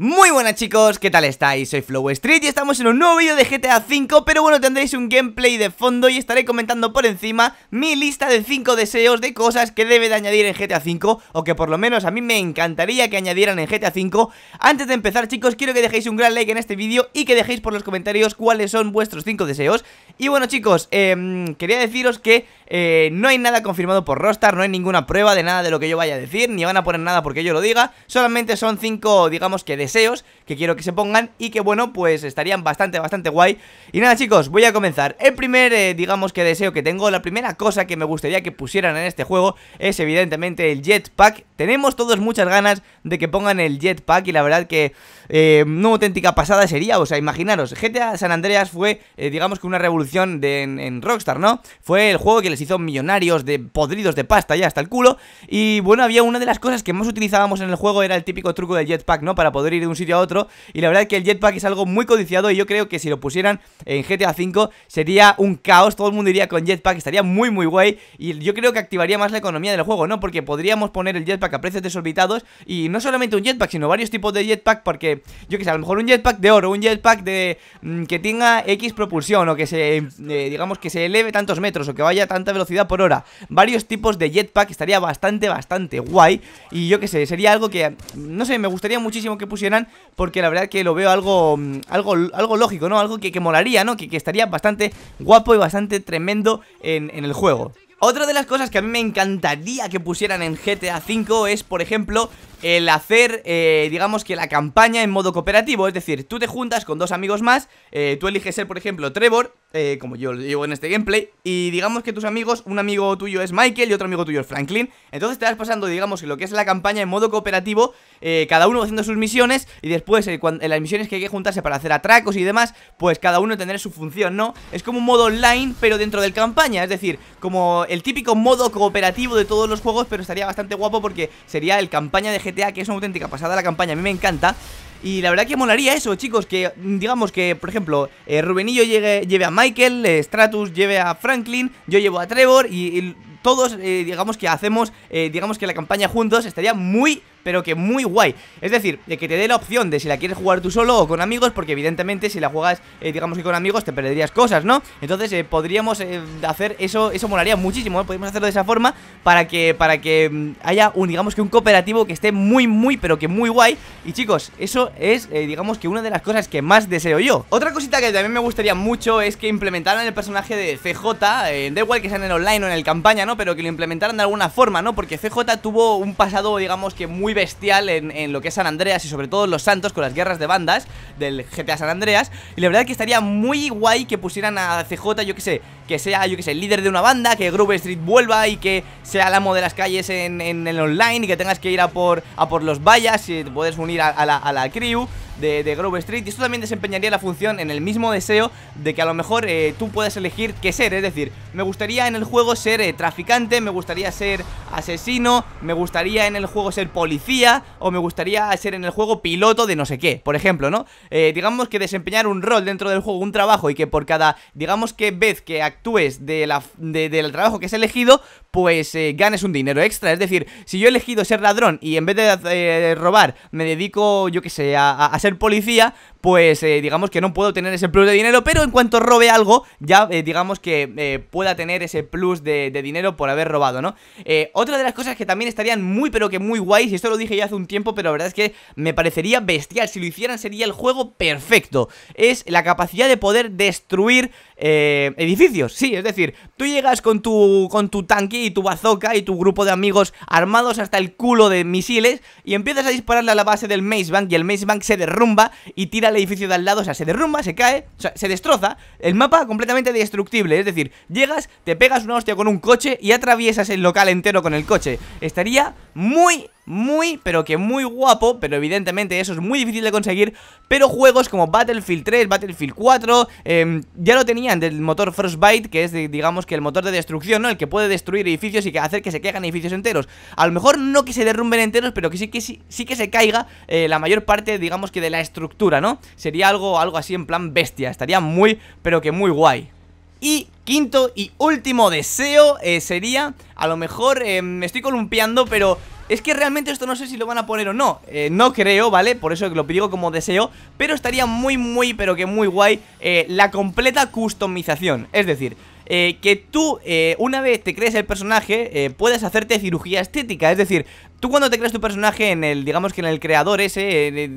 Muy buenas chicos, ¿qué tal estáis? Soy Flow Street y estamos en un nuevo vídeo de GTA V Pero bueno, tendréis un gameplay de fondo y estaré comentando por encima Mi lista de 5 deseos de cosas que debe de añadir en GTA V O que por lo menos a mí me encantaría que añadieran en GTA V Antes de empezar chicos, quiero que dejéis un gran like en este vídeo Y que dejéis por los comentarios cuáles son vuestros 5 deseos Y bueno chicos, em, quería deciros que eh, no hay nada confirmado por Rockstar no hay ninguna prueba de nada de lo que yo vaya a decir, ni van a poner nada porque yo lo diga. Solamente son cinco, digamos que deseos que quiero que se pongan y que bueno, pues estarían bastante, bastante guay. Y nada chicos, voy a comenzar. El primer, eh, digamos que deseo que tengo, la primera cosa que me gustaría que pusieran en este juego es evidentemente el jetpack. Tenemos todos muchas ganas de que pongan el jetpack y la verdad que no eh, una auténtica pasada sería, o sea, imaginaros, GTA San Andreas fue, digamos que una revolución en, en Rockstar, ¿no? Fue el juego que les hizo millonarios, de podridos de pasta ya hasta el culo. Y bueno, había una de las cosas que más utilizábamos en el juego, era el típico truco del jetpack, ¿no? Para poder ir de un sitio a otro. Y la verdad es que el jetpack es algo muy codiciado y yo creo que si lo pusieran en GTA V sería un caos, todo el mundo iría con jetpack, estaría muy muy guay. Y yo creo que activaría más la economía del juego, ¿no? Porque podríamos poner el jetpack a precios desorbitados y no solamente un jetpack, sino varios tipos de jetpack, porque yo que sé, a lo mejor un jetpack de oro, un jetpack de... Mm, que tenga X propulsión o que se... Eh, digamos que se eleve tantos metros o que vaya tanto velocidad por hora Varios tipos de jetpack, estaría bastante, bastante guay Y yo que sé, sería algo que, no sé, me gustaría muchísimo que pusieran Porque la verdad que lo veo algo, mm, algo, algo lógico, ¿no? Algo que, que molaría, ¿no? Que, que, estaría bastante guapo y bastante tremendo en, el juego otra de las cosas que a mí me encantaría que pusieran en GTA V es, por ejemplo, el hacer, eh, digamos que la campaña en modo cooperativo Es decir, tú te juntas con dos amigos más, eh, tú eliges ser, por ejemplo, Trevor eh, como yo digo en este gameplay, y digamos que tus amigos, un amigo tuyo es Michael y otro amigo tuyo es Franklin, entonces te vas pasando, digamos, lo que es la campaña en modo cooperativo, eh, cada uno haciendo sus misiones, y después eh, en las misiones que hay que juntarse para hacer atracos y demás, pues cada uno tendrá su función, ¿no? Es como un modo online, pero dentro del campaña, es decir, como el típico modo cooperativo de todos los juegos, pero estaría bastante guapo porque sería el campaña de GTA, que es una auténtica pasada la campaña, a mí me encanta. Y la verdad que molaría eso, chicos, que mm, digamos que, por ejemplo, eh, Rubenillo llegue, lleve a Michael, eh, Stratus lleve a Franklin, yo llevo a Trevor y, todos, eh, digamos que hacemos, digamos que la campaña juntos, estaría muy, pero que muy guay. Es decir, de que te dé la opción de si la quieres jugar tú solo o con amigos, porque evidentemente si la juegas, eh, digamos que con amigos, te perderías cosas, ¿no? Entonces eh, podríamos eh, hacer eso, eso molaría muchísimo, podríamos hacerlo de esa forma para que, para que mm, haya un, digamos que un cooperativo que esté muy, muy, pero que muy guay. Y chicos, eso es, digamos que una de las cosas que más deseo yo. Otra cosita que también me gustaría mucho es que implementaran el personaje de CJ, da igual que sea en el online o en el campaña, ¿no? Pero que lo implementaran de alguna forma, ¿no? Porque CJ tuvo un pasado, digamos que muy muy bestial en, lo que es San Andreas y sobre todo Los Santos con las guerras de bandas del GTA San Andreas. Y la verdad que estaría muy guay que pusieran a CJ, yo que sé, que sea, yo que sé, el líder de una banda, que Groove Street vuelva y que sea el amo de las calles en, el online y que tengas que ir a por, a por los vallas y te puedes unir a, la, a la crew de, Grove Street Y esto también desempeñaría la función en el mismo deseo de que a lo mejor eh, tú puedas elegir qué ser Es decir, me gustaría en el juego ser eh, traficante, me gustaría ser asesino Me gustaría en el juego ser policía o me gustaría ser en el juego piloto de no sé qué Por ejemplo, ¿no? Eh, digamos que desempeñar un rol dentro del juego, un trabajo Y que por cada, digamos que vez que actúes de la, del trabajo que has elegido Pues ganes un dinero extra Es decir, si yo he elegido ser ladrón y en vez de robar me dedico, yo que sé, a, a ser policía, pues eh, digamos que no puedo tener ese plus de dinero, pero en cuanto robe algo, ya eh, digamos que eh, pueda tener ese plus de, dinero por haber robado, ¿no? otra de las cosas que también estarían muy pero que muy guays, y esto lo dije ya hace un tiempo, pero la verdad es que me parecería bestial, si lo hicieran sería el juego perfecto, es la capacidad de poder destruir edificios, sí, es decir, tú llegas con tu, con tu tanque y tu bazooka y tu grupo de amigos armados hasta el culo de misiles y empiezas a dispararle a la base del Maze Bank y el Maze Bank se derrota Rumba y tira el edificio de al lado, o sea, se derrumba, se cae, se destroza, el mapa completamente destructible, es decir, llegas, te pegas una hostia con un coche y atraviesas el local entero con el coche. Estaría muy muy, pero que muy guapo Pero evidentemente eso es muy difícil de conseguir Pero juegos como Battlefield 3, Battlefield 4 em, Ya lo tenían del motor Frostbite Que es, digamos, que el motor de destrucción, ¿no? El que puede destruir edificios y que hacer que se caigan edificios enteros A lo mejor no que se derrumben enteros Pero que sí que, sí, que se caiga eh, la mayor parte, digamos, que de la estructura, ¿no? Sería algo, algo así en plan bestia Estaría muy, pero que muy guay y quinto y último deseo eh, sería, a lo mejor me em, estoy columpiando, pero es que realmente esto no sé si lo van a poner o no eh, No creo, ¿vale? Por eso lo digo como deseo Pero estaría muy, muy, pero que muy guay eh, La completa customización Es decir, eh, que tú, una vez te crees el personaje, puedes hacerte cirugía estética. Es decir, Tú cuando te creas tu personaje en el, digamos que en el creador ese,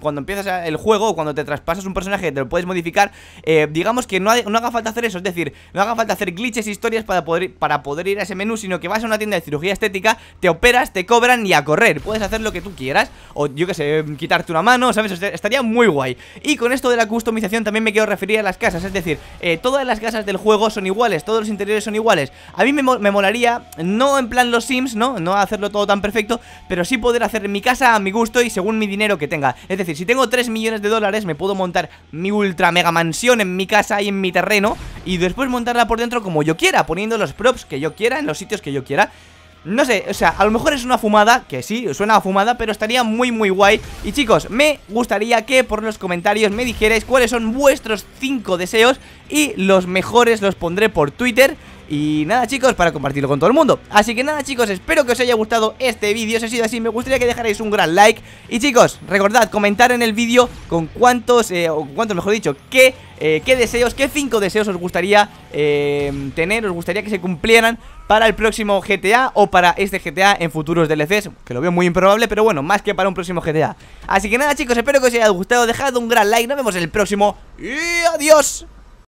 cuando empiezas el juego, cuando te traspasas un personaje, te lo puedes modificar, eh, digamos que no, haga falta hacer eso, es decir, no haga falta hacer glitches, historias para poder, para poder ir a ese menú, sino que vas a una tienda de cirugía estética, te operas, te cobran y a correr, puedes hacer lo que tú quieras, o yo que sé, quitarte una mano, ¿sabes? estaría muy guay. Y con esto de la customización también me quiero referir a las casas, es decir, eh, todas las casas del juego son iguales, todos los interiores son iguales. A mí me, me molaría, no en plan los Sims, ¿no? No hacerlo todo tan perfecto pero sí poder hacer mi casa a mi gusto y según mi dinero que tenga. Es decir, si tengo 3 millones de dólares, me puedo montar mi ultra mega mansión en mi casa y en mi terreno y después montarla por dentro como yo quiera, poniendo los props que yo quiera en los sitios que yo quiera. No sé, o sea, a lo mejor es una fumada, que sí, suena a fumada, pero estaría muy muy guay Y chicos, me gustaría que por los comentarios me dijerais cuáles son vuestros 5 deseos Y los mejores los pondré por Twitter y nada chicos, para compartirlo con todo el mundo Así que nada chicos, espero que os haya gustado este vídeo Si ha sido así, me gustaría que dejarais un gran like Y chicos, recordad, comentar en el vídeo Con cuántos, eh, o cuántos mejor dicho Qué, eh, qué deseos, qué cinco deseos os gustaría eh, tener Os gustaría que se cumplieran para el próximo GTA O para este GTA en futuros DLCs Que lo veo muy improbable, pero bueno, más que para un próximo GTA Así que nada chicos, espero que os haya gustado Dejad un gran like, nos vemos en el próximo Y adiós